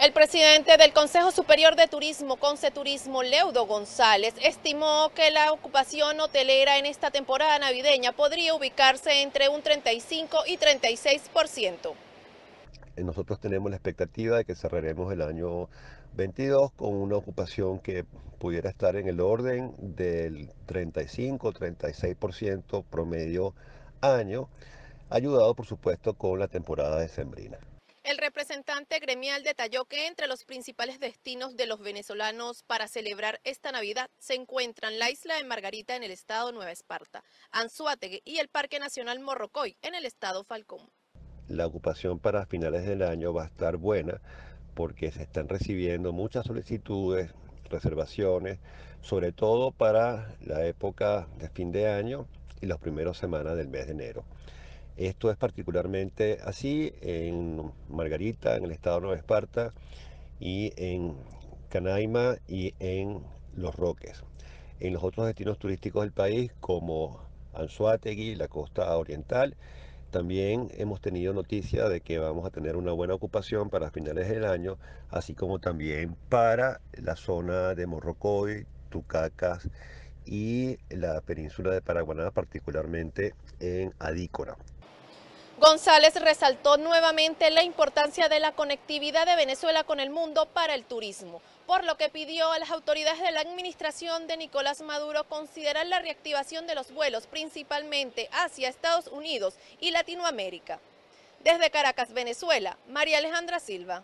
El presidente del Consejo Superior de Turismo, Conce Turismo, Leudo González, estimó que la ocupación hotelera en esta temporada navideña podría ubicarse entre un 35 y 36%. Eh, nosotros tenemos la expectativa de que cerraremos el año 22 con una ocupación que pudiera estar en el orden del 35-36% promedio año, ayudado por supuesto con la temporada decembrina. El representante gremial detalló que entre los principales destinos de los venezolanos para celebrar esta Navidad se encuentran la isla de Margarita en el estado Nueva Esparta, Anzuategui y el Parque Nacional Morrocoy en el estado Falcón. La ocupación para finales del año va a estar buena porque se están recibiendo muchas solicitudes, reservaciones, sobre todo para la época de fin de año y las primeras semanas del mes de enero. Esto es particularmente así en Margarita, en el estado de Nueva Esparta, y en Canaima y en Los Roques. En los otros destinos turísticos del país, como Anzuategui, la costa oriental, también hemos tenido noticia de que vamos a tener una buena ocupación para finales del año, así como también para la zona de Morrocoy, Tucacas y la península de Paraguaná, particularmente en Adícora. González resaltó nuevamente la importancia de la conectividad de Venezuela con el mundo para el turismo, por lo que pidió a las autoridades de la administración de Nicolás Maduro considerar la reactivación de los vuelos principalmente hacia Estados Unidos y Latinoamérica. Desde Caracas, Venezuela, María Alejandra Silva.